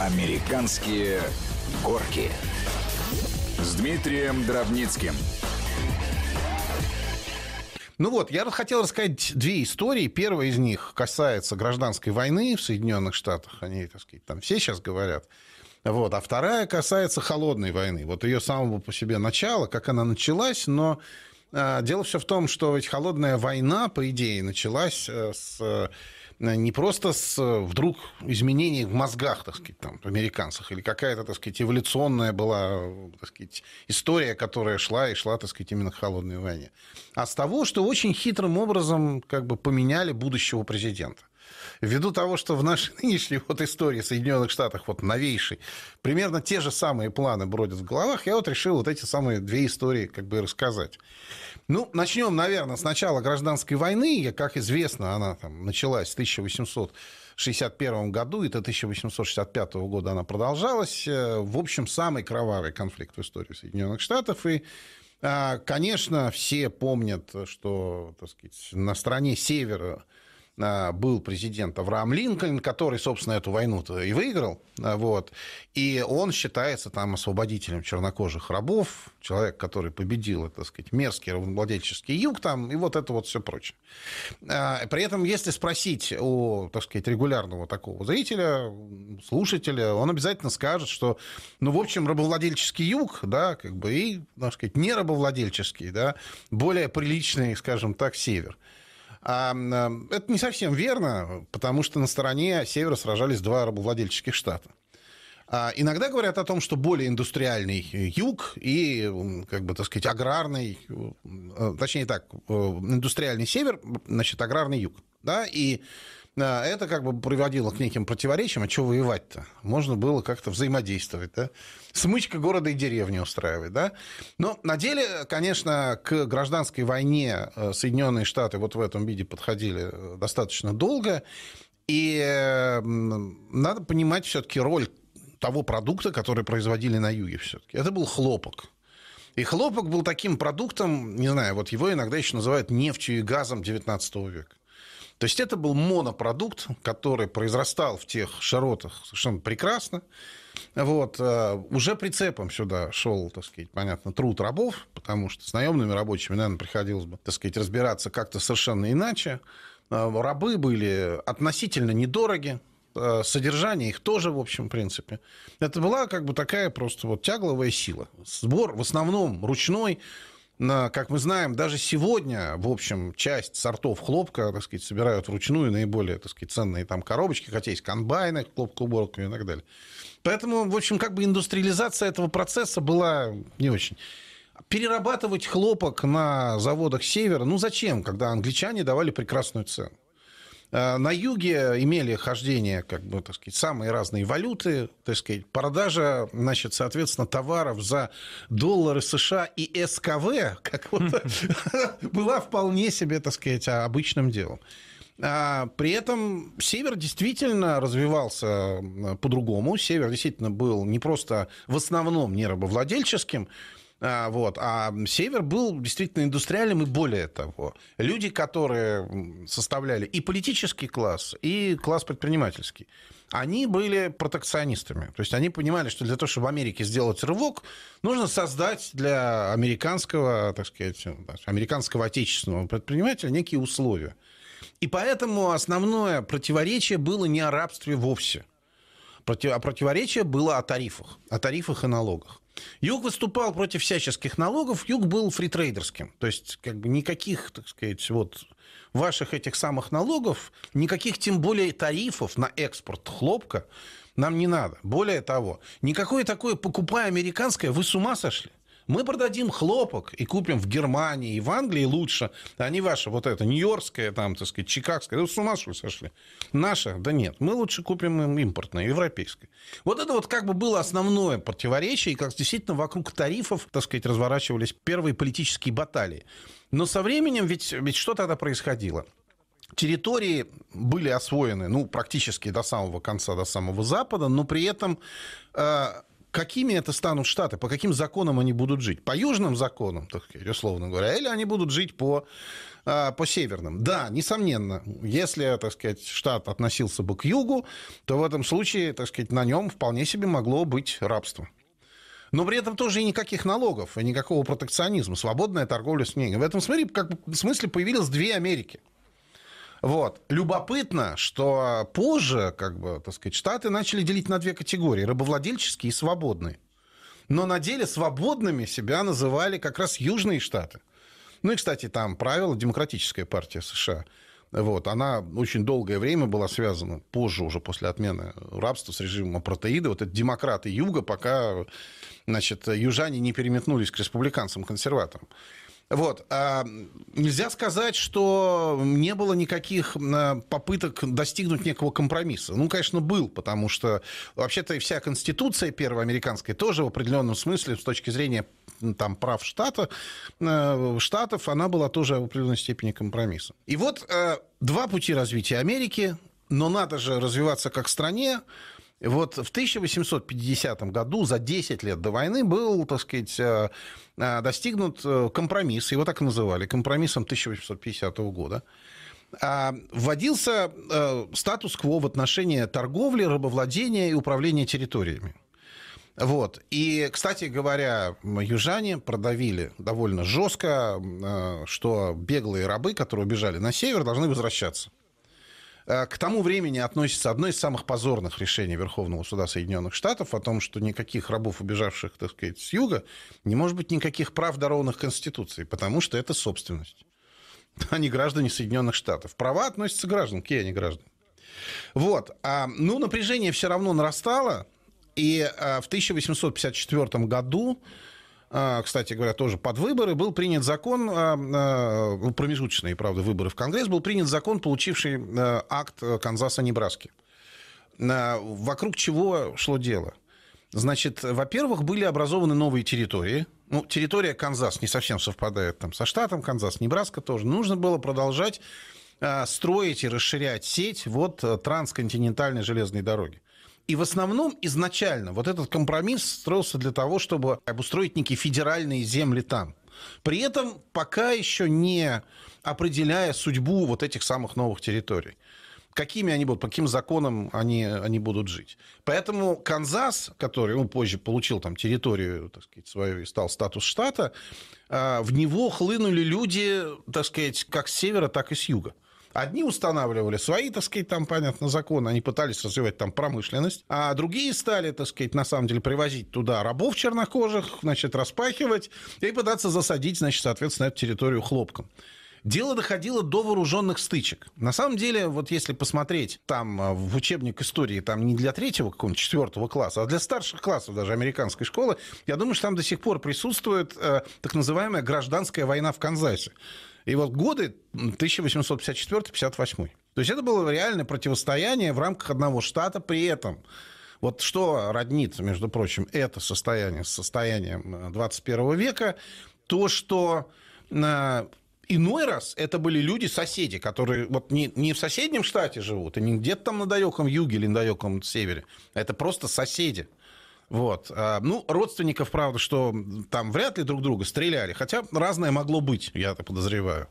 Американские горки с Дмитрием Дробницким. Ну вот, я хотел рассказать две истории. Первая из них касается гражданской войны в Соединенных Штатах. Они, так сказать, там все сейчас говорят. Вот. А вторая касается холодной войны. Вот ее самого по себе начала, как она началась, но а, дело все в том, что ведь холодная война, по идее, началась э, с Э, не просто с э, вдруг изменений в мозгах, так сказать, там, американцах, или какая-то, так сказать, эволюционная была, э, так сказать, история, которая шла и шла, так сказать, именно к холодной войне, а с того, что очень хитрым образом как бы поменяли будущего президента. Ввиду того, что в нашей нынешней вот истории Соединенных Штатов, вот новейшей, примерно те же самые планы бродят в головах, я вот решил вот эти самые две истории как бы рассказать. Ну, начнем, наверное, с начала гражданской войны. Как известно, она там началась в 1861 году, и до 1865 года она продолжалась. Э, в общем, самый кровавый конфликт в истории Соединенных Штатов. И, а, конечно, все помнят, что так сказать, на стороне севера а, был президент Авраам Линкольн, который, собственно, эту войну и выиграл. А, вот. И он считается там освободителем чернокожих рабов, человек, который победил, так сказать, мерзкий равновладельческий юг там, и вот это вот все прочее. А, при этом, если спросить у, так сказать, регулярного такого зрителя, слушателя, он обязательно скажет, что, ну, в общем, рабовладельческий юг, да, как бы, и, так сказать, не рабовладельческий, да, более приличный, скажем так, север. А, а, это не совсем верно, потому что на стороне севера сражались два рабовладельческих штата. А, иногда говорят о том, что более индустриальный юг и, как бы, так сказать, аграрный, э, точнее так, э, индустриальный север, значит, аграрный юг. Да? И а, это как бы приводило к неким противоречиям, а что воевать-то? Можно было как-то взаимодействовать, да? Смычка города и деревни устраивать, да? Но на деле, конечно, к гражданской войне э, Соединенные Штаты вот в этом виде подходили э, достаточно долго, и надо понимать все-таки роль того продукта, который производили на юге все-таки. Это был хлопок. И хлопок был таким продуктом, не знаю, вот его иногда еще называют нефтью и газом 19 века. То есть это был монопродукт, который произрастал в тех широтах совершенно прекрасно. Вот. Э, уже прицепом сюда шел, так сказать, понятно, труд рабов, потому что с наемными рабочими, наверное, приходилось бы, так сказать, разбираться как-то совершенно иначе. Э, рабы были относительно недороги, э, содержание их тоже, в общем, в принципе. Это была как бы такая просто вот тягловая сила. Сбор в основном ручной, как мы знаем, даже сегодня, в общем, часть сортов хлопка, так сказать, собирают вручную наиболее, так сказать, ценные там коробочки, хотя есть комбайны, хлопкоуборка и так далее. Поэтому, в общем, как бы индустриализация этого процесса была не очень. Перерабатывать хлопок на заводах Севера, ну зачем, когда англичане давали прекрасную цену? Э, на юге имели хождение, как бы, так сказать, самые разные валюты, то есть сказать, продажа, значит, соответственно, товаров за доллары США и СКВ, как вот, хм. была вполне себе, так сказать, обычным делом. А, при этом север действительно развивался по-другому. Север действительно был не просто в основном не рабовладельческим, а, вот. А Север был действительно индустриальным и более того. Люди, которые составляли и политический класс, и класс предпринимательский, они были протекционистами. То есть они понимали, что для того, чтобы в Америке сделать рывок, нужно создать для американского, так сказать, э, американского отечественного предпринимателя некие условия. И поэтому основное противоречие было не о рабстве вовсе – Против, а противоречие было о тарифах, о тарифах и налогах. Юг выступал против всяческих налогов, Юг был фритрейдерским. То есть как бы никаких, так сказать, вот ваших этих самых налогов, никаких тем более тарифов на экспорт хлопка нам не надо. Более того, никакое такое покупая американское, вы с ума сошли. Мы продадим хлопок и купим в Германии и в Англии лучше, а не ваше вот это нью-йоркское, там, так сказать, чикагское. Вы с ума что сошли? Наше? Да нет. Мы лучше купим им импортное, европейское. Вот это вот как бы было основное противоречие, и как действительно вокруг тарифов, так сказать, разворачивались первые политические баталии. Но со временем ведь, ведь что тогда происходило? Территории были освоены, ну, практически до самого конца, до самого Запада, но при этом э, какими это станут штаты, по каким законам они будут жить? По южным законам, так сказать, условно говоря, или они будут жить по, а, по северным? Да, несомненно, если, так сказать, штат относился бы к югу, то в этом случае, так сказать, на нем вполне себе могло быть рабство. Но при этом тоже и никаких налогов, и никакого протекционизма, свободная торговля с мнением. В этом смысле, как, в смысле появилось две Америки – вот. Любопытно, что позже, как бы, так сказать, штаты начали делить на две категории. Рабовладельческие и свободные. Но на деле свободными себя называли как раз южные штаты. Ну и, кстати, там правило демократическая партия США. Вот, она очень долгое время была связана, позже уже после отмены рабства, с режимом апартеида. Вот это демократы юга, пока значит, южане не переметнулись к республиканцам-консерваторам. Вот. А, нельзя сказать, что не было никаких а, попыток достигнуть некого компромисса. Ну, конечно, был, потому что вообще-то и вся Конституция первая американская тоже в определенном смысле с точки зрения там, прав штата, э, штатов, она была тоже в определенной степени компромиссом. И вот э, два пути развития Америки, но надо же развиваться как стране, вот в 1850 году, за 10 лет до войны, был, так сказать, э, э, достигнут э, компромисс, его так и называли, компромиссом 1850 года. А, вводился статус-кво в отношении торговли, рабовладения и управления территориями. Вот. И, кстати говоря, южане продавили довольно жестко, что беглые рабы, которые убежали на север, должны возвращаться. Э, к тому времени относится одно из самых позорных решений Верховного суда Соединенных Штатов о том, что никаких рабов, убежавших, так сказать, с юга, не может быть никаких прав, дарованных Конституцией, потому что это собственность. а не граждане Соединенных Штатов. Права относятся к гражданам. Какие они граждане? Вот. А, ну, напряжение все равно нарастало. И а, в 1854 году а, кстати говоря, тоже под выборы, был принят закон, а, а, ну, промежуточные, правда, выборы в Конгресс, был принят закон, получивший э, акт э, Канзаса-Небраски. Вокруг чего шло дело? Значит, во-первых, были образованы новые территории. Ну, территория Канзас не совсем совпадает там, со штатом Канзас, Небраска тоже. Нужно было продолжать э, строить и расширять сеть вот трансконтинентальной железной дороги. И в основном изначально вот этот компромисс строился для того, чтобы обустроить некие федеральные земли там. При этом пока еще не определяя судьбу вот этих самых новых территорий какими они будут, по каким законам они, они будут жить. Поэтому Канзас, который ну, позже получил там территорию, так сказать, свою и стал статус штата, а, в него хлынули люди, так сказать, как с севера, так и с юга. Одни устанавливали свои, так сказать, там, понятно, законы, они пытались развивать там промышленность, а другие стали, так сказать, на самом деле привозить туда рабов чернокожих, значит, распахивать и пытаться засадить, значит, соответственно, эту территорию хлопком. Дело доходило до вооруженных стычек. На самом деле, вот если посмотреть там э, в учебник истории, там не для третьего какого-нибудь, четвертого класса, а для старших классов даже американской школы, я думаю, что там до сих пор присутствует э, так называемая гражданская война в Канзасе. И вот годы 1854-58. То есть это было реальное противостояние в рамках одного штата. При этом вот что роднит, между прочим, это состояние с состоянием 21 э, века, то, что э, Иной раз это были люди, соседи, которые вот не, не в соседнем штате живут, и не где-то там на далеком юге или на далеком севере. Это просто соседи. Вот. А, ну, родственников, правда, что там вряд ли друг друга стреляли, хотя разное могло быть, я это подозреваю.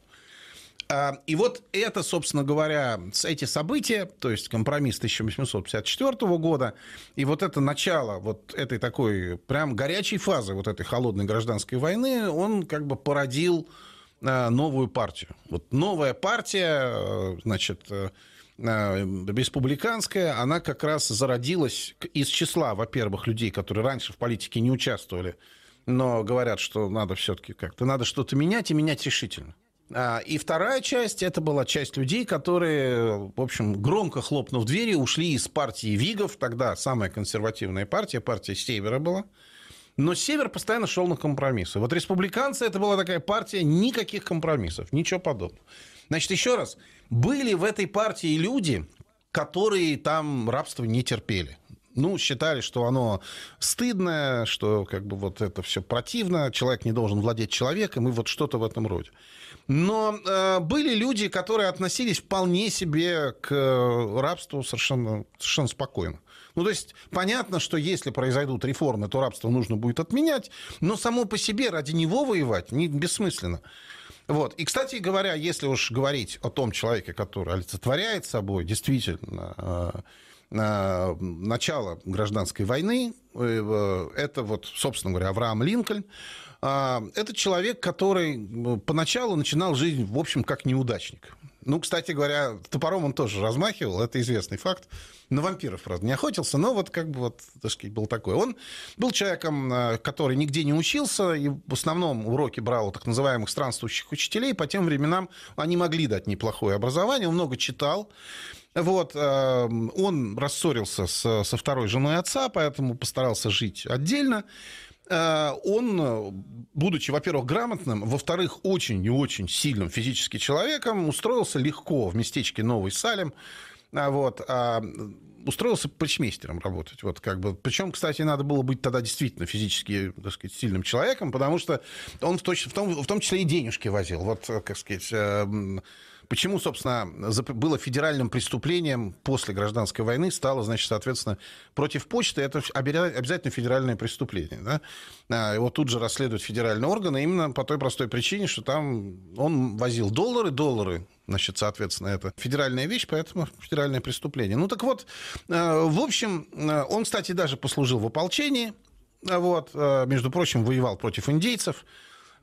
А, и вот это, собственно говоря, эти события, то есть компромисс 1854 года, и вот это начало вот этой такой прям горячей фазы вот этой холодной гражданской войны, он как бы породил а, новую партию. Вот новая партия, значит, э, Э, республиканская, она как раз зародилась из числа, во-первых, людей, которые раньше в политике не участвовали, но говорят, что надо все-таки как-то, надо что-то менять и менять решительно. А, и вторая часть, это была часть людей, которые, в общем, громко хлопнув двери, ушли из партии Вигов, тогда самая консервативная партия, партия Севера была. Но Север постоянно шел на компромиссы. Вот республиканцы, это была такая партия никаких компромиссов, ничего подобного. Значит, еще раз, были в этой партии люди, которые там рабство не терпели ну, считали, что оно стыдное, что как бы вот это все противно, человек не должен владеть человеком, и вот что-то в этом роде. Но э, были люди, которые относились вполне себе к э, рабству совершенно, совершенно спокойно. Ну, то есть понятно, что если произойдут реформы, то рабство нужно будет отменять, но само по себе ради него воевать не, бессмысленно. Вот. И, кстати говоря, если уж говорить о том человеке, который олицетворяет собой действительно э, э, начало гражданской войны, э, это вот, собственно говоря, Авраам Линкольн, это человек, который поначалу начинал жизнь, в общем, как неудачник. Ну, кстати говоря, топором он тоже размахивал, это известный факт. На вампиров, правда, не охотился, но вот как бы вот, так сказать, был такой. Он был человеком, э, который нигде не учился, и в основном уроки брал у так называемых странствующих учителей. По тем временам они могли дать неплохое образование, он много читал. Вот, э, он рассорился с, со второй женой отца, поэтому постарался жить отдельно. Э, он, э, будучи, во-первых, грамотным, во-вторых, очень и очень сильным физически человеком, устроился легко в местечке Новый Салем. А, вот, а, устроился почмейстером работать. Вот, как бы. Причем, кстати, надо было быть тогда действительно физически так сказать, сильным человеком, потому что он в, точ... в, том, в том числе и денежки возил. Вот, э, как сказать, Почему, собственно, было федеральным преступлением после гражданской войны, стало, значит, соответственно, против почты, это обязательно федеральное преступление. Да? Его а, тут же расследуют федеральные органы именно по той простой причине, что там он возил доллары, доллары Значит, соответственно, это федеральная вещь, поэтому федеральное преступление. Ну так вот, э, в общем, э, он, кстати, даже послужил в ополчении. Вот, э, между прочим, воевал против индейцев.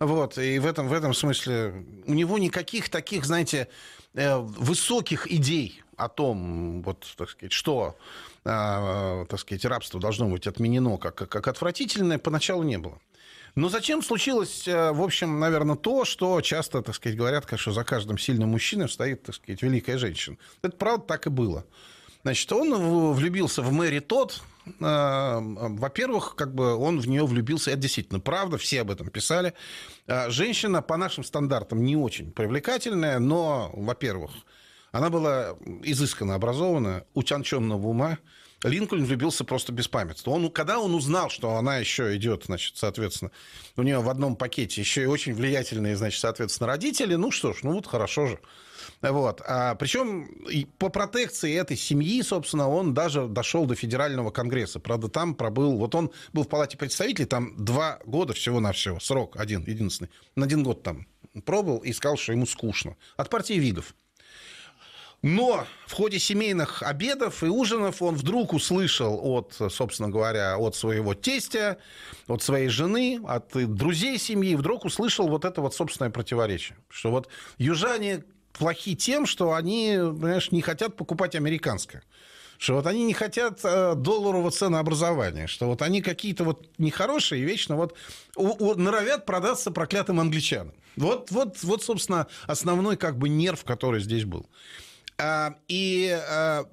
Вот, и в этом, в этом смысле у него никаких таких, знаете, э, высоких идей о том, вот, так сказать, что, э, так сказать, рабство должно быть отменено как, как отвратительное, поначалу не было. Но зачем случилось, э, в общем, наверное, то, что часто, так сказать, говорят, что за каждым сильным мужчиной стоит, так сказать, великая женщина. Это правда так и было. Значит, он влюбился в Мэри тот. Эм, во-первых, как бы он в нее влюбился, это действительно правда, все об этом писали. Э, женщина по нашим стандартам не очень привлекательная, но, во-первых, она была изысканно образована, утонченного ума. Линкольн влюбился просто без памятства. Он, когда он узнал, что она еще идет, значит, соответственно, у нее в одном пакете еще и очень влиятельные, значит, соответственно, родители, ну что ж, ну вот хорошо же. Вот. А, причем по протекции этой семьи, собственно, он даже дошел до федерального конгресса. Правда, там пробыл... Вот он был в палате представителей, там два года всего-навсего, срок один, единственный. На один год там пробовал и сказал, что ему скучно. От партии видов. Но в ходе семейных обедов и ужинов он вдруг услышал от, собственно говоря, от своего тестя, от своей жены, от друзей семьи, вдруг услышал вот это вот собственное противоречие. Что вот южане плохи тем, что они, понимаешь, не хотят покупать американское что вот они не хотят э, долларового ценообразования, что вот они какие-то вот нехорошие и вечно вот у, у, норовят продаться проклятым англичанам. Вот, вот, вот, собственно, основной как бы нерв, который здесь был. А, и а,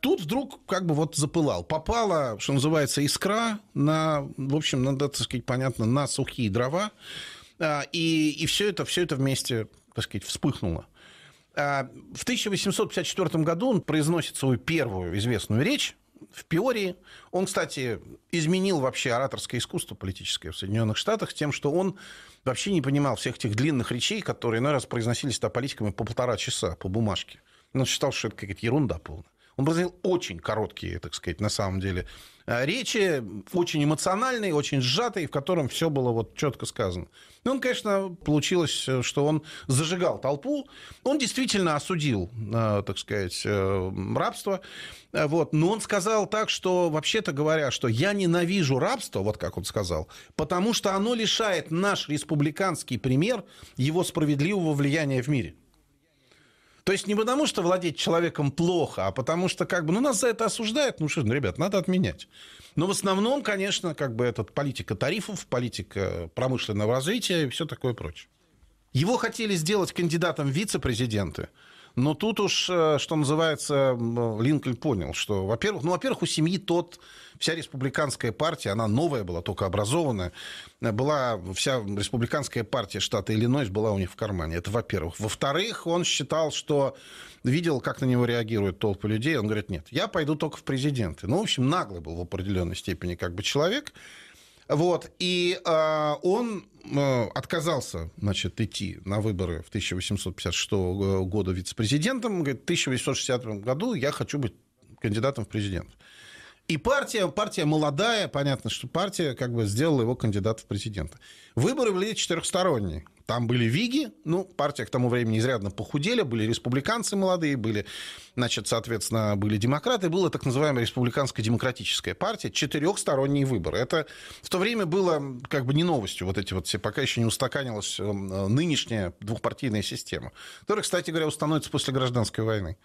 тут вдруг как бы вот запылал. Попала, что называется, искра на, в общем, надо так сказать, понятно, на сухие дрова. А, и, и все это, все это вместе так сказать, вспыхнуло. А, в 1854 году он произносит свою первую известную речь в Пиории. Он, кстати, изменил вообще ораторское искусство политическое в Соединенных Штатах тем, что он вообще не понимал всех тех длинных речей, которые иной ну, раз произносились там политиками по полтора часа по бумажке. Он считал, что это какая-то ерунда полная. Он произносил очень короткие, так сказать, на самом деле, э, речи, очень эмоциональные, очень сжатые, в котором все было вот четко сказано. Ну, он, конечно, получилось, э, что он зажигал толпу. Он действительно осудил, э, так сказать, рабство. Вот. Но он сказал так, что, вообще-то говоря, что я ненавижу рабство, вот как он сказал, потому что оно лишает наш республиканский пример его справедливого влияния в мире. То есть не потому, что владеть человеком плохо, а потому что как бы, ну, нас за это осуждают, ну, что, ну, ребят, надо отменять. Но в основном, конечно, как бы этот политика тарифов, политика промышленного развития и все такое прочее. Его хотели сделать кандидатом в вице-президенты. Но тут уж, э, что называется, Линкольн понял, что, во-первых, ну, во-первых, у семьи тот, вся республиканская партия, она новая была, только образованная, э, была вся республиканская партия штата Иллинойс была у них в кармане. Это во-первых. Во-вторых, он считал, что видел, как на него реагируют толпы людей. Он говорит, нет, я пойду только в президенты. Ну, в общем, наглый был в определенной степени как бы человек. Вот, и э, он а, отказался, значит, идти на выборы в 1856 года вице-президентом. Говорит, в 1860 году я хочу быть кандидатом в президент. И партия, партия молодая, понятно, что партия как бы сделала его кандидата в президенты. Выборы были четырехсторонние. Там были виги, ну, партия к тому времени изрядно похудели, были республиканцы молодые, были, значит, соответственно, были демократы, была так называемая республиканско-демократическая партия, четырехсторонние выборы. Это в то время было как бы не новостью, вот эти вот все, пока еще не устаканилась э, э, нынешняя двухпартийная система, которая, кстати говоря, установится после гражданской войны.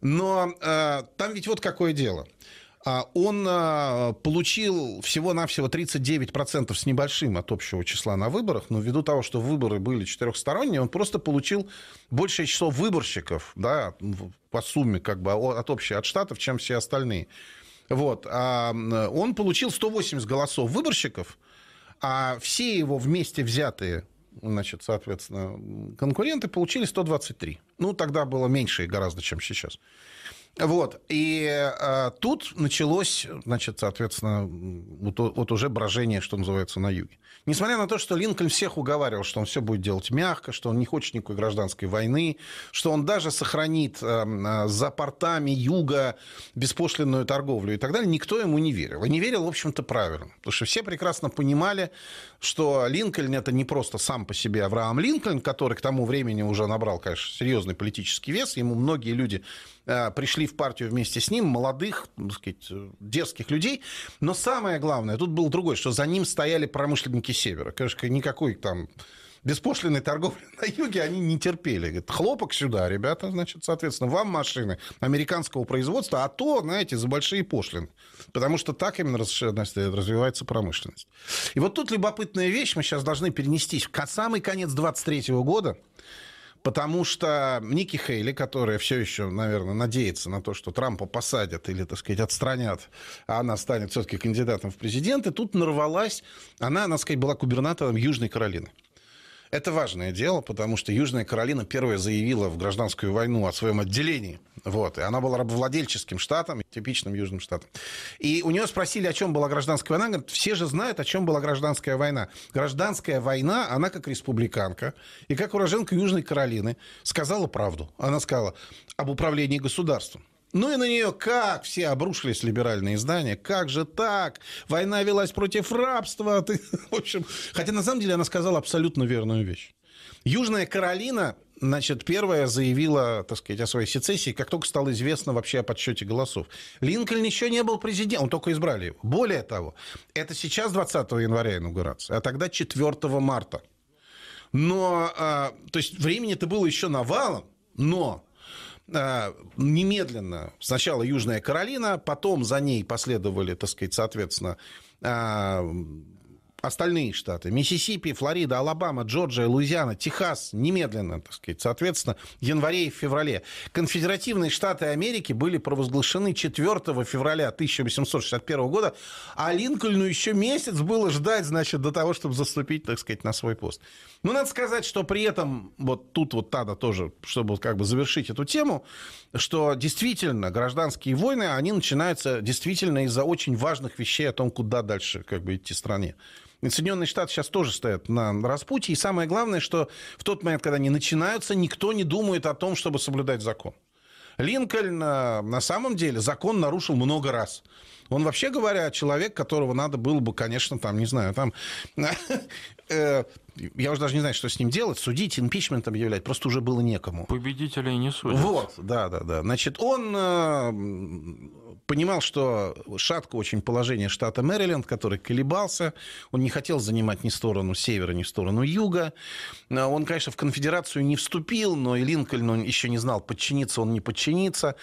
Но э, там ведь вот какое дело – а, он а, получил всего-навсего 39% с небольшим от общего числа на выборах, но ввиду того, что выборы были четырехсторонние, он просто получил большее число выборщиков да, по сумме как бы, от общей, от штатов, чем все остальные. Вот. А, он получил 180 голосов выборщиков, а все его вместе взятые значит, соответственно, конкуренты получили 123. Ну, тогда было меньше и гораздо, чем сейчас. Вот. И а, тут началось, значит, соответственно, вот, вот уже брожение, что называется, на юге. Несмотря на то, что Линкольн всех уговаривал, что он все будет делать мягко, что он не хочет никакой гражданской войны, что он даже сохранит а, э, э, за портами юга беспошлинную торговлю и так далее, никто ему не верил. И не верил, в общем-то, правильно. Потому что все прекрасно понимали, что Линкольн это не просто сам по себе Авраам Линкольн, который к тому времени уже набрал, конечно, серьезный политический вес, ему многие люди Э, пришли в партию вместе с ним, молодых, ну, так сказать, дерзких людей. Но самое главное, тут было другое, что за ним стояли промышленники Севера. Конечно, никакой там беспошлиной торговли на юге они не терпели. Говорит, хлопок сюда, ребята, значит, соответственно, вам машины американского производства, а то, знаете, за большие пошлины. Потому что так именно развивается промышленность. И вот тут любопытная вещь, мы сейчас должны перенестись в самый конец 23 года, Потому что Ники Хейли, которая все еще, наверное, надеется на то, что Трампа посадят или, так сказать, отстранят, а она станет все-таки кандидатом в президенты, тут нарвалась, она, надо сказать, была губернатором Южной Каролины. Это важное дело, потому что Южная Каролина первая заявила в гражданскую войну о своем отделении. Вот. И она была рабовладельческим штатом, типичным южным штатом. И у нее спросили, о чем была гражданская война. Она говорит, все же знают, о чем была гражданская война. Гражданская война, она как республиканка и как уроженка Южной Каролины сказала правду. Она сказала об управлении государством. Ну и на нее как все обрушились либеральные издания. Как же так? Война велась против рабства. А ты, в общем, хотя на самом деле она сказала абсолютно верную вещь. Южная Каролина, значит, первая заявила, так сказать, о своей сецессии, как только стало известно вообще о подсчете голосов. Линкольн еще не был президентом, только избрали его. Более того, это сейчас 20 января инаугурация, а тогда 4 марта. Но, а, то есть времени-то было еще навалом, но Э, немедленно сначала Южная Каролина, потом за ней последовали, так сказать, соответственно, э, остальные штаты. Миссисипи, Флорида, Алабама, Джорджия, Луизиана, Техас немедленно, так сказать, соответственно, в январе и в феврале. Конфедеративные штаты Америки были провозглашены 4 февраля 1861 года, а Линкольну еще месяц было ждать, значит, до того, чтобы заступить, так сказать, на свой пост. Но ну, надо сказать, что при этом, вот тут вот надо тоже, чтобы как бы завершить эту тему, что действительно гражданские войны, они начинаются действительно из-за очень важных вещей о том, куда дальше как бы идти стране. Соединенные Штаты сейчас тоже стоят на распутье. И самое главное, что в тот момент, когда они начинаются, никто не думает о том, чтобы соблюдать закон. Линкольн э, на самом деле закон нарушил много раз. Он вообще говоря человек, которого надо было бы, конечно, там, не знаю, там э, я уже даже не знаю, что с ним делать, судить, импичментом объявлять, просто уже было некому. Победителей не судят. Вот, да, да, да. Значит, он э, понимал, что шатко очень положение штата Мэриленд, который колебался, он не хотел занимать ни сторону севера, ни сторону юга. Э, он, конечно, в конфедерацию не вступил, но и Линкольн он еще не знал, подчиниться он не подчинится.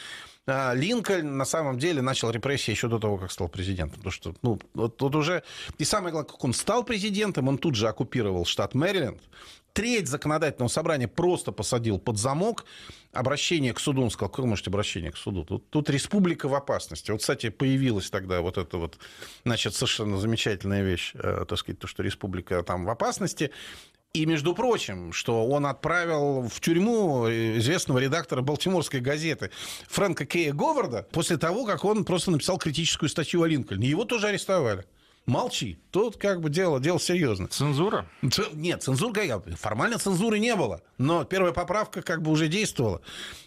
А, Линкольн на самом деле начал репрессии еще до того, как стал президентом. Потому что, ну, вот, вот уже... И самое главное, как он стал президентом, он тут же оккупировал штат Мэриленд, треть законодательного собрания просто посадил под замок. Обращение к суду, он сказал, как вы можете обращение к суду? Тут, тут республика в опасности. Вот, кстати, появилась тогда вот эта вот, значит, совершенно замечательная вещь, э, так сказать, то, что республика там в опасности. И, между прочим, что он отправил в тюрьму э, известного редактора Балтиморской газеты Фрэнка Кея Говарда после того, как он просто написал критическую статью о Линкольне. Его тоже арестовали молчи. Тут как бы дело, дело серьезно. Цензура? Ц... Нет, цензура, формально цензуры не было, но первая поправка как бы уже действовала.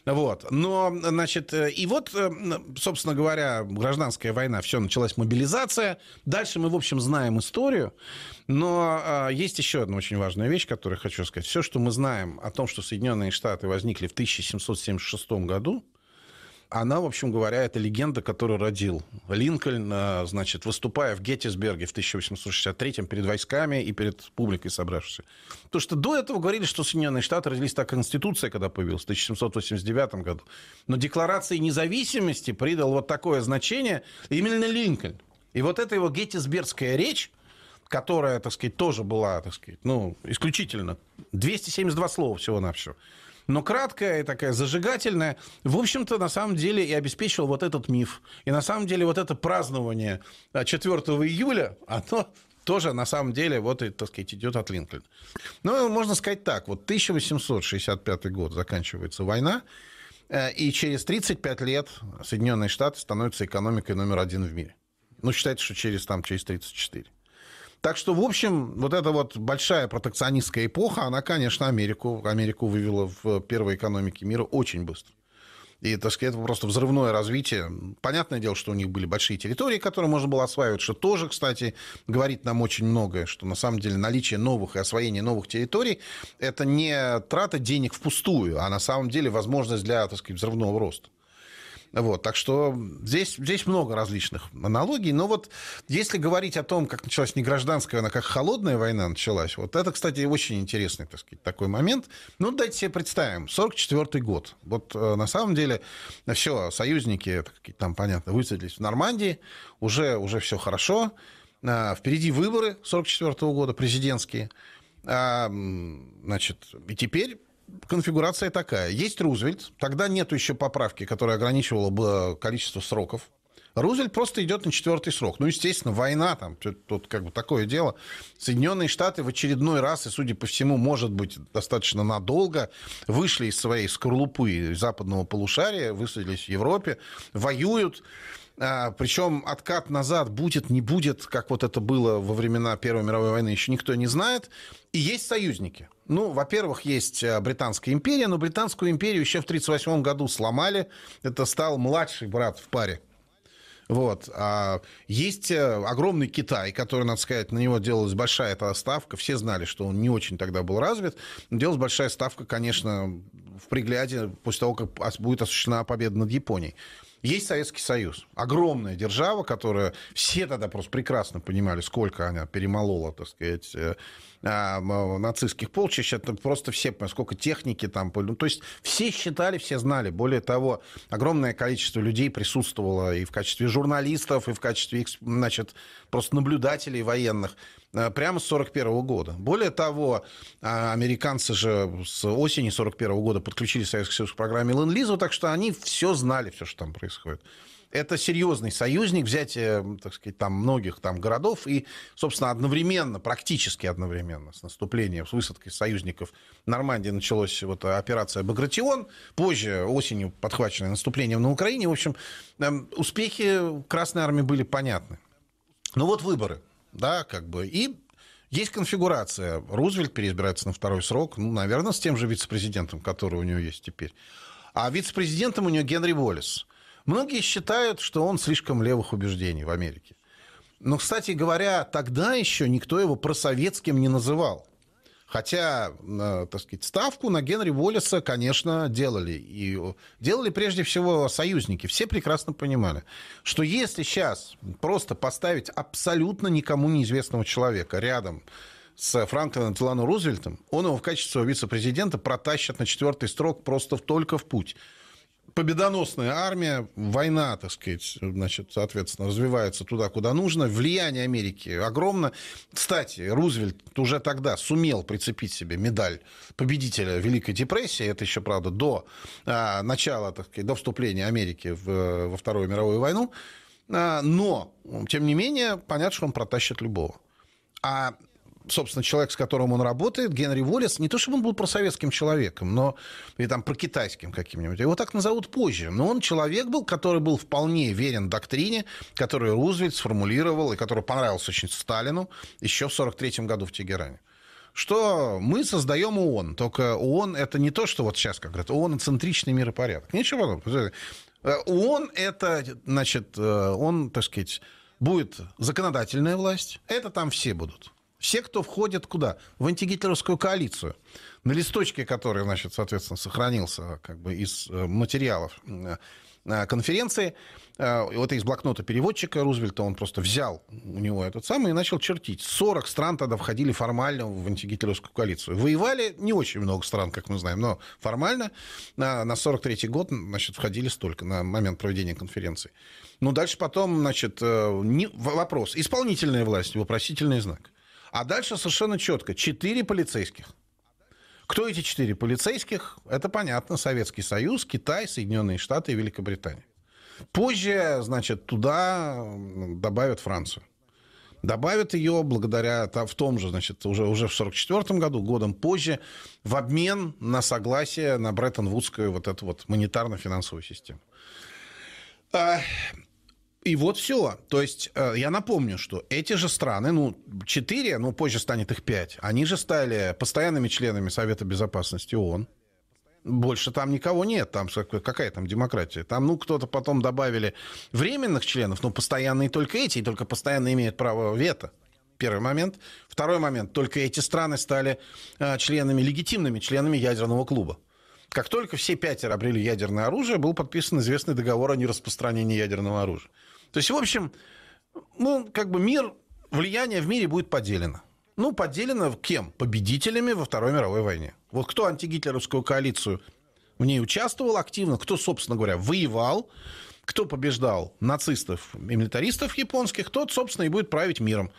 Вот. Но, значит, э, и вот, э, собственно говоря, гражданская война, все, началась мобилизация. Дальше мы, в общем, знаем историю, но э, есть еще одна очень важная вещь, которую хочу сказать. Все, что мы знаем о том, что Соединенные Штаты возникли в 1776 году, она, в общем говоря, это легенда, которую родил Линкольн, э, значит, выступая в Геттисберге в 1863-м перед войсками и перед публикой собравшейся. То, что до этого говорили, что Соединенные Штаты родились так Конституция, когда появилась в 1789 году. Но Декларации независимости придал вот такое значение именно Линкольн. И вот эта его геттисбергская речь, которая, так сказать, тоже была, так сказать, ну, исключительно 272 слова всего-навсего но краткая и такая зажигательная, в общем-то, на самом деле и обеспечила вот этот миф. И на самом деле вот это празднование 4 а, июля, оно тоже на самом деле вот, и, так сказать, идет от Линкольна. Ну, можно сказать так, вот 1865 год заканчивается война, э, и через 35 лет Соединенные Штаты становятся экономикой номер один в мире. Ну, считайте, что через, там, через 34. Так что, в общем, вот эта вот большая протекционистская эпоха, она, конечно, Америку, Америку вывела в первой экономике мира очень быстро. И, так сказать, это просто взрывное развитие. Понятное дело, что у них были большие территории, которые можно было осваивать, что тоже, кстати, говорит нам очень многое, что на самом деле наличие новых и освоение новых территорий – это не трата денег впустую, а на самом деле возможность для, так сказать, взрывного роста. Вот, так что здесь, здесь много различных аналогий. Но вот если говорить о том, как началась не гражданская война, а как холодная война началась, вот это, кстати, очень интересный так сказать, такой момент. Ну, дайте себе представим, 44 год. Вот э, на самом деле все, союзники там, понятно, высадились в Нормандии, уже, уже все хорошо. А, впереди выборы 44 года президентские. А, значит, и теперь конфигурация такая. Есть Рузвельт, тогда нет еще поправки, которая ограничивала бы э, количество сроков. Рузвельт просто идет на четвертый срок. Ну, естественно, война там, тут, как бы такое дело. Соединенные Штаты в очередной раз, и, судя по всему, может быть, достаточно надолго, вышли из своей скорлупы западного полушария, высадились в Европе, воюют. А, Причем откат назад будет, не будет, как вот это было во времена Первой мировой войны, еще никто не знает. И есть союзники. Ну, во-первых, есть э, Британская империя, но Британскую империю еще в 1938 году сломали. Это стал младший брат в паре. Вот. А есть э, огромный Китай, который, надо сказать, на него делалась большая эта ставка. Все знали, что он не очень тогда был развит. Делалась большая ставка, конечно, в пригляде после того, как будет осуществлена победа над Японией. Есть Советский Союз. Огромная держава, которая все тогда просто прекрасно понимали, сколько она перемолола, так сказать, э, а, нацистских полчищ, это просто все, поскольку техники там... Ну, то есть все считали, все знали. Более того, огромное количество людей присутствовало и в качестве журналистов, и в качестве, значит, просто наблюдателей военных а, прямо с 1941 года. Более того, а, американцы же с осени 1941 года подключили Советский Союз к программе Ленд-Лиза, так что они все знали, все, что там происходит это серьезный союзник, взять, э, так сказать, там многих там городов и, собственно, одновременно, практически одновременно с наступлением, с высадкой союзников Нормандии началась вот операция Багратион, позже осенью подхваченное наступлением на Украине. В общем, эм, успехи Красной Армии были понятны. Но ну вот выборы, да, как бы, и есть конфигурация. Рузвельт переизбирается на второй срок, ну, наверное, с тем же вице-президентом, который у него есть теперь. А вице-президентом у него Генри Уоллес – Многие считают, что он слишком левых убеждений в Америке. Но, кстати говоря, тогда еще никто его просоветским не называл. Хотя, э, так сказать, ставку на Генри Уоллеса, конечно, делали. И э, делали прежде всего союзники. Все прекрасно понимали, что если сейчас просто поставить абсолютно никому неизвестного человека рядом с Франклином Делану Рузвельтом, он его в качестве вице-президента протащит на четвертый строк просто только в путь победоносная армия, война, так сказать, значит, соответственно, развивается туда, куда нужно. Влияние Америки огромно. Кстати, Рузвельт уже тогда сумел прицепить себе медаль победителя Великой депрессии. Это еще, правда, до а, начала, так сказать, до вступления Америки в, э, во Вторую мировую войну. А, но, тем не менее, понятно, что он протащит любого. А собственно, человек, с которым он работает, Генри Уоллес, не то чтобы он был просоветским человеком, но и там про китайским каким-нибудь, его так назовут позже, но он человек был, который был вполне верен доктрине, которую Рузвельт сформулировал и которую понравился очень Сталину еще в 1943 году в Тегеране что мы создаем ООН. Только ООН это не то, что вот сейчас как говорят, ООН центричный миропорядок. Ничего подобного. Э, ООН это, значит, э, он, так сказать, будет законодательная власть. Это там все будут. Все, кто входит куда? В антигитлеровскую коалицию. На листочке, который, значит, соответственно, сохранился как бы из э, материалов э, э, конференции, вот из блокнота переводчика Рузвельта, он просто взял у него этот самый и начал чертить. 40 стран тогда входили формально в антигитлеровскую коалицию. Воевали не очень много стран, как мы знаем, но формально на, на 43 год значит, входили столько на момент проведения конференции. Но ну, дальше потом, значит, не, вопрос. Исполнительная власть, вопросительный знак. А дальше совершенно четко. Четыре полицейских. Кто эти четыре полицейских? Это понятно. Советский Союз, Китай, Соединенные Штаты и Великобритания. Позже, значит, туда добавят Францию. Добавят ее благодаря в том же, значит, уже, уже в 1944 году, годом позже, в обмен на согласие на Бреттон-Вудскую вот эту вот монетарно-финансовую систему. А, и вот все. То есть э, я напомню, что эти же страны, ну, четыре, ну, позже станет их пять, они же стали постоянными членами Совета Безопасности ООН. Больше там никого нет, там какая там демократия. Там, ну, кто-то потом добавили временных членов, но постоянные только эти, и только постоянно имеют право вето. Первый момент. Второй момент. Только эти страны стали э, членами, легитимными членами ядерного клуба. Как только все пятеро обрели ядерное оружие, был подписан известный договор о нераспространении ядерного оружия. То есть, в общем, ну, как бы мир, влияние в мире будет поделено. Ну, поделено кем? Победителями во Второй мировой войне. Вот кто антигитлеровскую коалицию в ней участвовал активно, кто, собственно говоря, воевал, кто побеждал нацистов и милитаристов японских, тот, собственно, и будет править миром.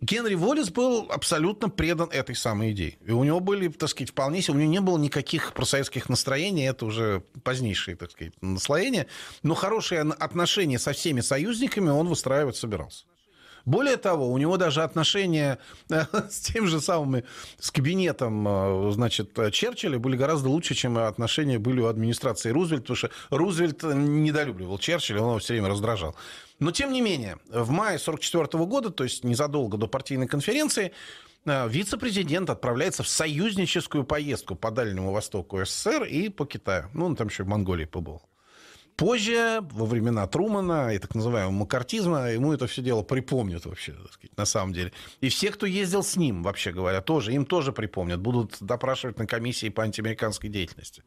Генри Воллис был абсолютно предан этой самой идее. И у него были, так сказать, вполне себе, у него не было никаких просоветских настроений, это уже позднейшие, так сказать, наслоения. Но хорошие отношения со всеми союзниками он выстраивать собирался. Более того, у него даже отношения э, с тем же самым, с кабинетом, э, значит, Черчилля были гораздо лучше, чем отношения были у администрации Рузвельта, потому что Рузвельт недолюбливал Черчилля, он его все время раздражал. Но, тем не менее, в мае 1944 года, то есть незадолго до партийной конференции, э, вице-президент отправляется в союзническую поездку по Дальнему Востоку СССР и по Китаю. Ну, он там еще в Монголии побывал позже, во времена Трумана и так называемого макартизма, ему это все дело припомнят вообще, так сказать, на самом деле. И все, кто ездил с ним, вообще говоря, тоже, им тоже припомнят, будут допрашивать на комиссии по антиамериканской деятельности.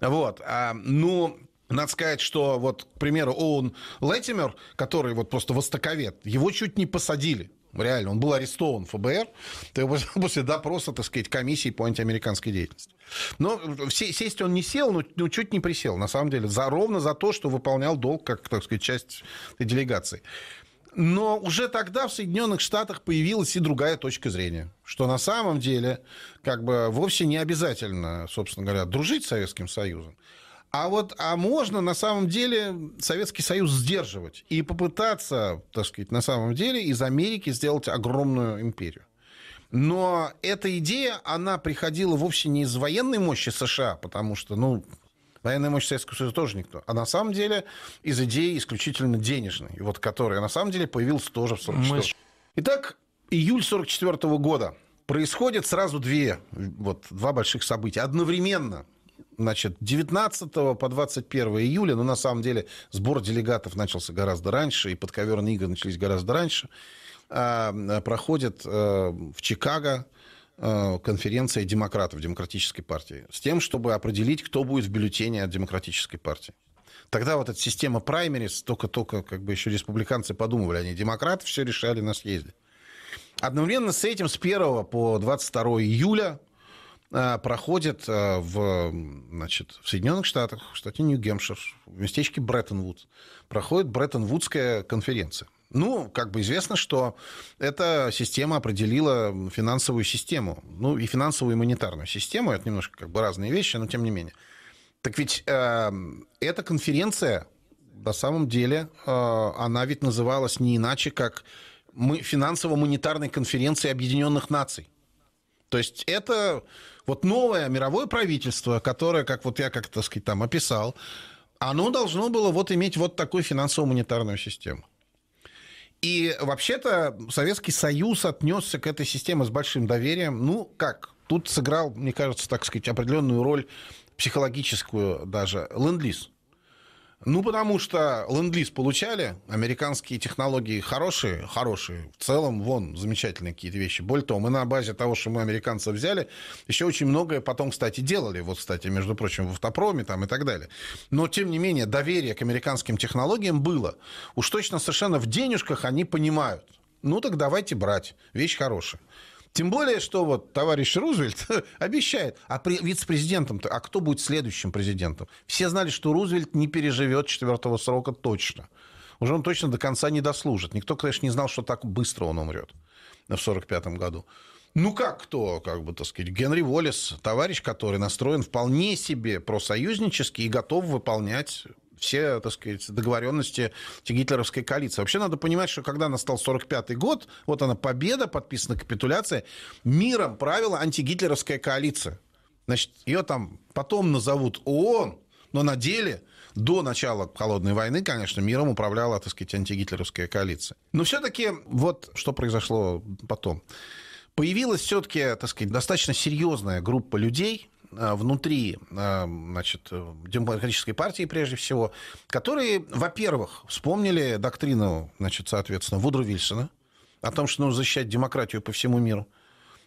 Вот. А, ну, надо сказать, что вот, к примеру, Оуэн Леттимер, который вот просто востоковед, его чуть не посадили Реально, он был арестован ФБР после допроса, так сказать, комиссии по антиамериканской деятельности. Но сесть он не сел, но ну, чуть не присел, на самом деле, за, ровно за то, что выполнял долг, как, так сказать, часть этой делегации. Но уже тогда в Соединенных Штатах появилась и другая точка зрения, что на самом деле как бы вовсе не обязательно, собственно говоря, дружить с Советским Союзом. А вот а можно на самом деле Советский Союз сдерживать и попытаться, так сказать, на самом деле из Америки сделать огромную империю. Но эта идея, она приходила вовсе не из военной мощи США, потому что, ну, военная мощь Советского Союза тоже никто, а на самом деле из идеи исключительно денежной, вот которая на самом деле появилась тоже в 44 Мы... Итак, июль 44 года происходит сразу две, вот, два больших события одновременно значит, 19 по 21 июля, но на самом деле сбор делегатов начался гораздо раньше, и подковерные игры начались гораздо раньше, а, а, проходит э, в Чикаго э, конференция демократов Демократической партии с тем, чтобы определить, кто будет в бюллетене от Демократической партии. Тогда вот эта система праймерис, только-только как бы еще республиканцы подумывали, они демократы все решали на съезде. Одновременно с этим с 1 по 22 июля а, проходит а, в, значит, в Соединенных Штатах, в штате Нью-Гемпшир, в местечке Бреттон-Вуд, проходит Бреттон-Вудская конференция. Ну, как бы известно, что эта система определила финансовую систему, ну и финансовую и монетарную систему, это немножко как бы разные вещи, но тем не менее. Так ведь э, эта конференция, на самом деле, э, она ведь называлась не иначе, как финансово-монетарной конференцией Объединенных Наций. То есть это вот новое мировое правительство, которое, как вот я как-то, сказать, там описал, оно должно было вот иметь вот такую финансово-монетарную систему. И вообще-то Советский Союз отнесся к этой системе с большим доверием. Ну, как? Тут сыграл, мне кажется, так сказать, определенную роль психологическую даже ленд-лиз ну, потому что ленд получали, американские технологии хорошие, хорошие. В целом, вон, замечательные какие-то вещи. Более того, мы на базе того, что мы американцев взяли, еще очень многое потом, кстати, делали. Вот, кстати, между прочим, в автопроме там и так далее. Но, тем не менее, доверие к американским технологиям было. Уж точно совершенно в денежках они понимают. Ну, так давайте брать. Вещь хорошая. Тем более, что вот товарищ Рузвельт обещает. А вице-президентом-то, а кто будет следующим президентом? Все знали, что Рузвельт не переживет четвертого срока точно. Уже он точно до конца не дослужит. Никто, конечно, не знал, что так быстро он умрет в 1945 году. Ну как кто, как бы так сказать, Генри Уоллес, товарищ, который настроен вполне себе просоюзнически и готов выполнять все, так сказать, договоренности гитлеровской коалиции. Вообще надо понимать, что когда настал 45-й год, вот она победа, подписана капитуляция, миром правила антигитлеровская коалиция. Значит, ее там потом назовут ООН, но на деле до начала холодной войны, конечно, миром управляла, так сказать, антигитлеровская коалиция. Но все-таки вот что произошло потом. Появилась все-таки, так сказать, достаточно серьезная группа людей, Э, внутри э, значит, э, демократической партии прежде всего, которые, во-первых, вспомнили доктрину, значит, соответственно, Вудро Вильсона о том, что нужно защищать демократию по всему миру.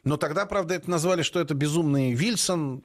Но тогда, правда, это назвали, что это безумный Вильсон,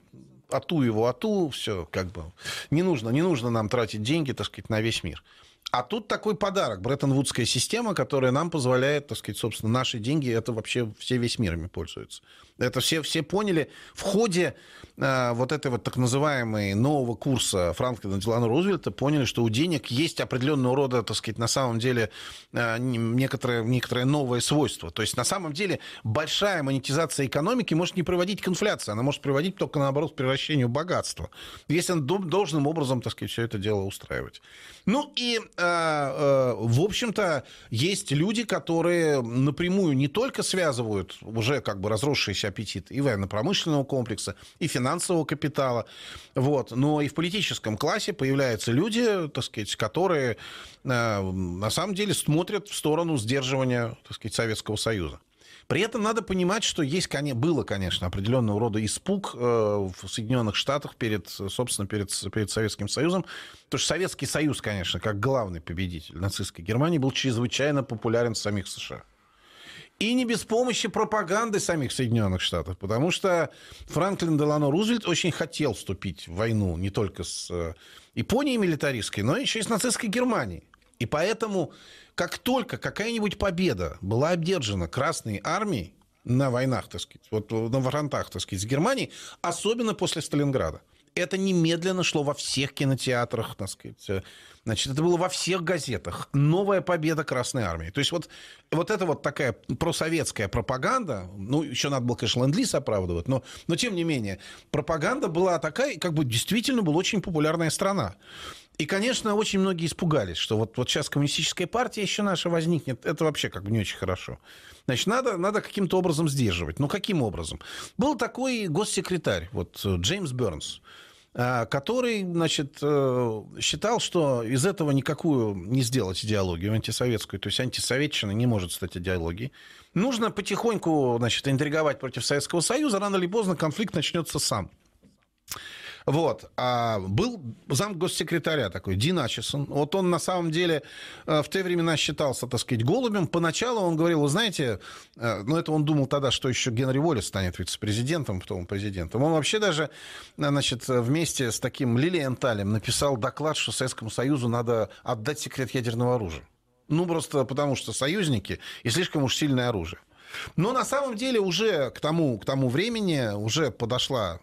ату его, ату, все, как бы, не нужно, не нужно нам тратить деньги, так сказать, на весь мир. А тут такой подарок, Бреттон-Вудская система, которая нам позволяет, так сказать, собственно, наши деньги, это вообще все весь мир ими пользуется. Это все, все поняли. В ходе э, вот этой вот так называемой нового курса Франклина Делана Рузвельта поняли, что у денег есть определенного рода, так сказать, на самом деле э, некоторое, некоторое новое свойство. То есть на самом деле большая монетизация экономики может не приводить к инфляции, она может приводить только наоборот к превращению богатства, если он должным образом, так сказать, все это дело устраивать. Ну и, э, э, в общем-то, есть люди, которые напрямую не только связывают уже как бы разросшиеся общий аппетит и военно-промышленного комплекса, и финансового капитала. Вот. Но и в политическом классе появляются люди, так сказать, которые э, на самом деле смотрят в сторону сдерживания так сказать, Советского Союза. При этом надо понимать, что есть, было, конечно, определенного рода испуг э, в Соединенных Штатах перед, собственно, перед, перед Советским Союзом. Потому что Советский Союз, конечно, как главный победитель нацистской Германии, был чрезвычайно популярен в самих США. И не без помощи пропаганды самих Соединенных Штатов, потому что Франклин Делано Рузвельт очень хотел вступить в войну не только с э, Японией милитаристской, но еще и с нацистской Германией. И поэтому, как только какая-нибудь победа была одержана Красной армией на войнах, так сказать, вот э, на фронтах, так сказать, с Германией, особенно после Сталинграда – это немедленно шло во всех кинотеатрах, так сказать. Значит, это было во всех газетах. Новая победа Красной Армии. То есть вот, вот это вот такая просоветская пропаганда, ну, еще надо было, конечно, ленд оправдывать, но, но тем не менее, пропаганда была такая, как бы действительно была очень популярная страна. И, конечно, очень многие испугались, что вот, вот сейчас коммунистическая партия еще наша возникнет. Это вообще как бы не очень хорошо. Значит, надо, надо каким-то образом сдерживать. Ну, каким образом? Был такой госсекретарь, вот Джеймс Бернс. Э, который, значит, э, считал, что из этого никакую не сделать идеологию антисоветскую, то есть антисоветчина не может стать идеологией. Нужно потихоньку, значит, интриговать против Советского Союза, рано или поздно конфликт начнется сам. Вот. А был зам госсекретаря такой, Дин Ачисон. Вот он на самом деле э, в те времена считался, так сказать, голубем. Поначалу он говорил, вы знаете, э, ну это он думал тогда, что еще Генри Уоллес станет вице-президентом, потом президентом. Он вообще даже, э, значит, вместе с таким Лилиенталем написал доклад, что Советскому Союзу надо отдать секрет ядерного оружия. Ну, просто потому что союзники и слишком уж сильное оружие. Но на самом деле уже к тому, к тому времени уже подошла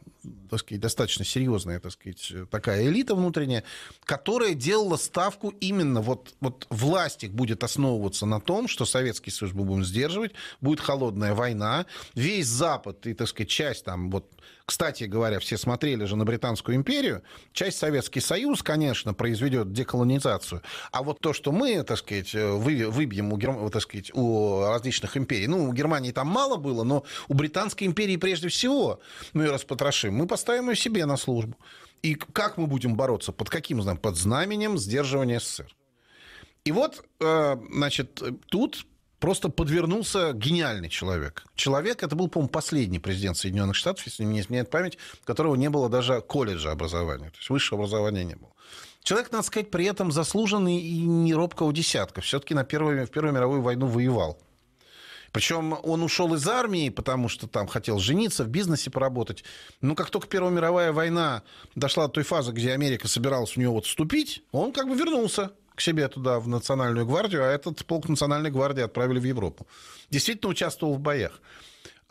так сказать, достаточно серьезная, так сказать, такая элита внутренняя, которая делала ставку именно вот, вот власть их будет основываться на том, что Советский Союз будем сдерживать, будет холодная война, весь Запад и, так сказать, часть там вот, кстати говоря, все смотрели же на Британскую империю, часть Советский Союз, конечно, произведет деколонизацию, а вот то, что мы, так сказать, выбьем у, Герм... так сказать, у различных империй, ну, у Германии там мало было, но у Британской империи прежде всего, мы ну, ее распотрошим, поставим? Мы поставим ее себе на службу. И как мы будем бороться? Под каким знаем Под знаменем сдерживания СССР. И вот, э, значит, тут просто подвернулся гениальный человек. Человек, это был, по-моему, последний президент Соединенных Штатов, если не изменяет память, у которого не было даже колледжа образования, то есть высшего образования не было. Человек, надо сказать, при этом заслуженный и не робкого десятка. Все-таки на первую, в Первую мировую войну воевал. Причем он ушел из армии, потому что там хотел жениться, в бизнесе поработать. Но ну, как только Первая мировая война дошла до той фазы, где Америка собиралась в нее вот вступить, он как бы вернулся к себе туда, в Национальную гвардию, а этот полк Национальной гвардии отправили в Европу. Действительно участвовал в боях.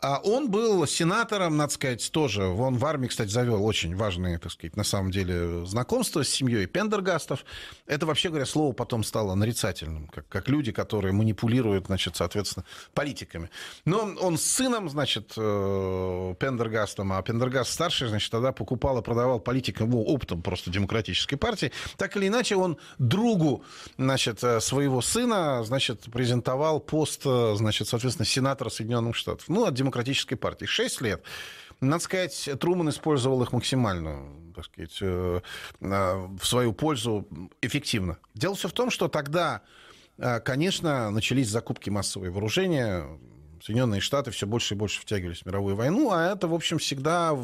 А он был сенатором, надо сказать, тоже. Он в армии, кстати, завел очень важные, так сказать, на самом деле, знакомства с семьей Пендергастов. Это, вообще говоря, слово потом стало нарицательным, как, как люди, которые манипулируют, значит, соответственно, политиками. Но он, с сыном, значит, э, Пендергастом, а Пендергаст старший, значит, тогда покупал и продавал политикам его оптом просто демократической партии. Так или иначе, он другу, значит, э, своего сына, значит, презентовал пост, э, значит, соответственно, сенатора Соединенных Штатов. Ну, от демократии демократической партии. Шесть лет. Надо сказать, Труман использовал их максимально, так сказать, э, э, в свою пользу эффективно. Дело все в том, что тогда, э, конечно, начались закупки массового вооружения, Соединенные Штаты все больше и больше втягивались в мировую войну, а это, в общем, всегда,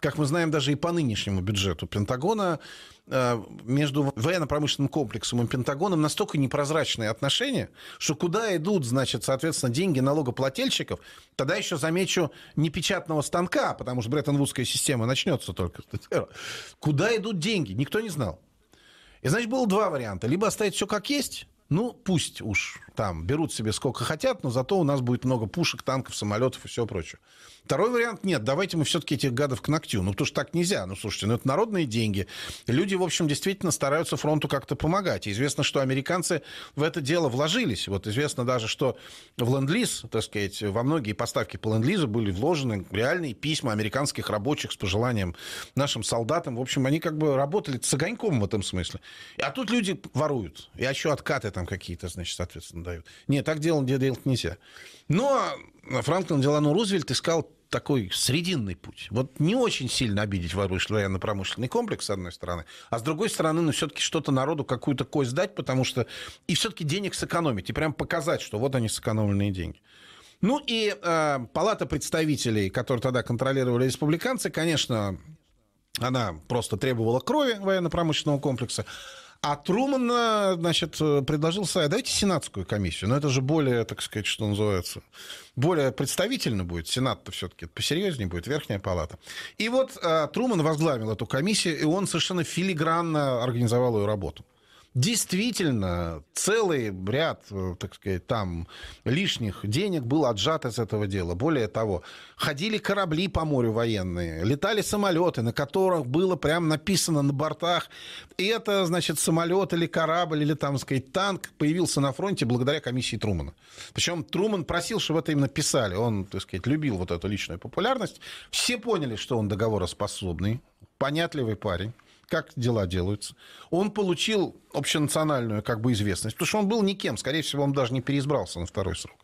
как мы знаем, даже и по нынешнему бюджету Пентагона э, между военно-промышленным комплексом и Пентагоном настолько непрозрачные отношения, что куда идут, значит, соответственно, деньги налогоплательщиков, тогда еще замечу непечатного станка, потому что Бреттон-Вудская система начнется только. Куда идут деньги? Никто не знал. И, значит, было два варианта. Либо оставить все как есть, ну, пусть уж там берут себе сколько хотят, но зато у нас будет много пушек, танков, самолетов и все прочее. Второй вариант нет. Давайте мы все-таки этих гадов к ногтю. Ну, потому что так нельзя. Ну, слушайте, ну это народные деньги. Люди, в общем, действительно стараются фронту как-то помогать. известно, что американцы в это дело вложились. Вот известно даже, что в ленд-лиз, так сказать, во многие поставки по ленд-лизу были вложены реальные письма американских рабочих с пожеланием нашим солдатам. В общем, они как бы работали с огоньком в этом смысле. А тут люди воруют. И еще откаты там какие-то, значит, соответственно, дают. Нет, так делать, делать нельзя. Но Франклин Делану Рузвельт искал такой срединный путь. Вот не очень сильно обидеть военно-промышленный комплекс, с одной стороны, а с другой стороны, ну, все-таки что-то народу, какую-то кость дать, потому что... И все-таки денег сэкономить, и прям показать, что вот они сэкономленные деньги. Ну и э, палата представителей, которые тогда контролировали республиканцы, конечно, она просто требовала крови военно-промышленного комплекса. А Труман, э, значит, э, предложил свою, давайте сенатскую комиссию. Но это же более, так сказать, что называется, более представительно будет. Сенат-то все-таки посерьезнее будет, верхняя палата. И вот э, Труман возглавил эту комиссию, и он совершенно филигранно организовал ее работу действительно целый ряд, э, так сказать, там лишних денег был отжат из этого дела. Более того, ходили корабли по морю военные, летали самолеты, на которых было прям написано на бортах, и это, значит, самолет или корабль, или там, сказать, танк появился на фронте благодаря комиссии Трумана. Причем Труман просил, чтобы это именно писали. Он, так сказать, любил вот эту личную популярность. Все поняли, что он договороспособный, понятливый парень как дела делаются. Он получил общенациональную как бы известность, потому что он был никем, скорее всего, он даже не переизбрался на второй срок.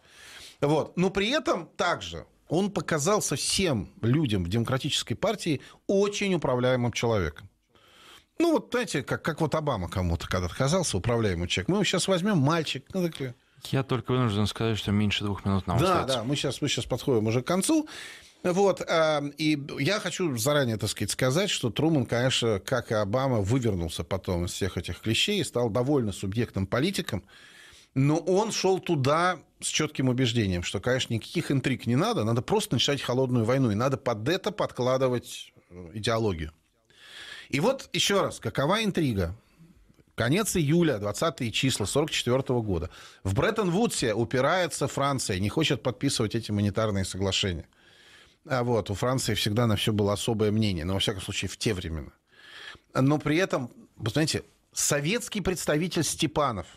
Вот. Но при этом также он показался всем людям в демократической партии очень управляемым человеком. Ну, вот, знаете, как, как вот Обама кому-то когда отказался, управляемый человек. Мы его сейчас возьмем, мальчик. Ну, так... Я только вынужден сказать, что меньше двух минут нам да, остается. Да, да, мы сейчас, мы сейчас подходим уже к концу. Вот, а, и я хочу заранее, так сказать, сказать, что Труман, конечно, как и Обама, вывернулся потом из всех этих клещей и стал довольно субъектным политиком, но он шел туда с четким убеждением, что, конечно, никаких интриг не надо, надо просто начать холодную войну, и надо под это подкладывать э, идеологию. И вот еще раз, какова интрига? Конец июля, 20 числа 44 -го года. В Бреттон-Вудсе упирается Франция, не хочет подписывать эти монетарные соглашения. А вот, у Франции всегда на все было особое мнение, но, во всяком случае, в те времена. Но при этом, вы знаете, советский представитель Степанов –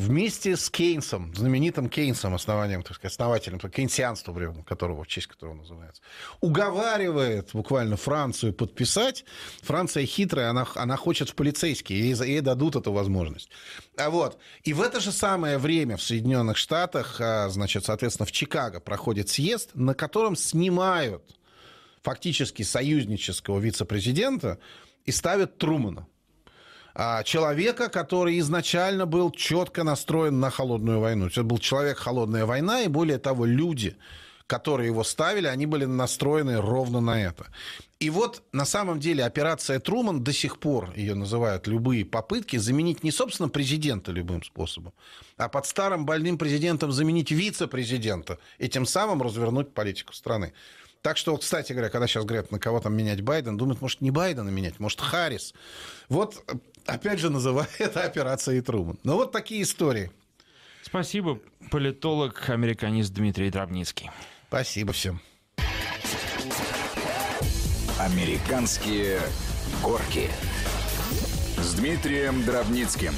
вместе с Кейнсом, знаменитым Кейнсом, основанием, так сказать, основателем, кейнсианства, которого, в честь которого называется, уговаривает буквально Францию подписать. Франция хитрая, она, она хочет в полицейские, ей, ей дадут эту возможность. А вот. И в это же самое время в Соединенных Штатах, а, значит, соответственно, в Чикаго проходит съезд, на котором снимают фактически союзнического вице-президента и ставят Трумана. А, человека, который изначально был четко настроен на холодную войну. Это был человек холодная война, и более того, люди, которые его ставили, они были настроены ровно на это. И вот на самом деле операция Труман до сих пор ее называют любые попытки заменить не собственно президента любым способом, а под старым больным президентом заменить вице-президента и тем самым развернуть политику страны. Так что, вот, кстати говоря, когда сейчас говорят, на кого там менять Байден, думают, может, не Байдена менять, может, Харрис. Вот э, опять же называя это операцией Труман. Но ну, вот такие истории. Спасибо, политолог, американист Дмитрий Дробницкий. Спасибо всем. Американские горки с Дмитрием Дробницким.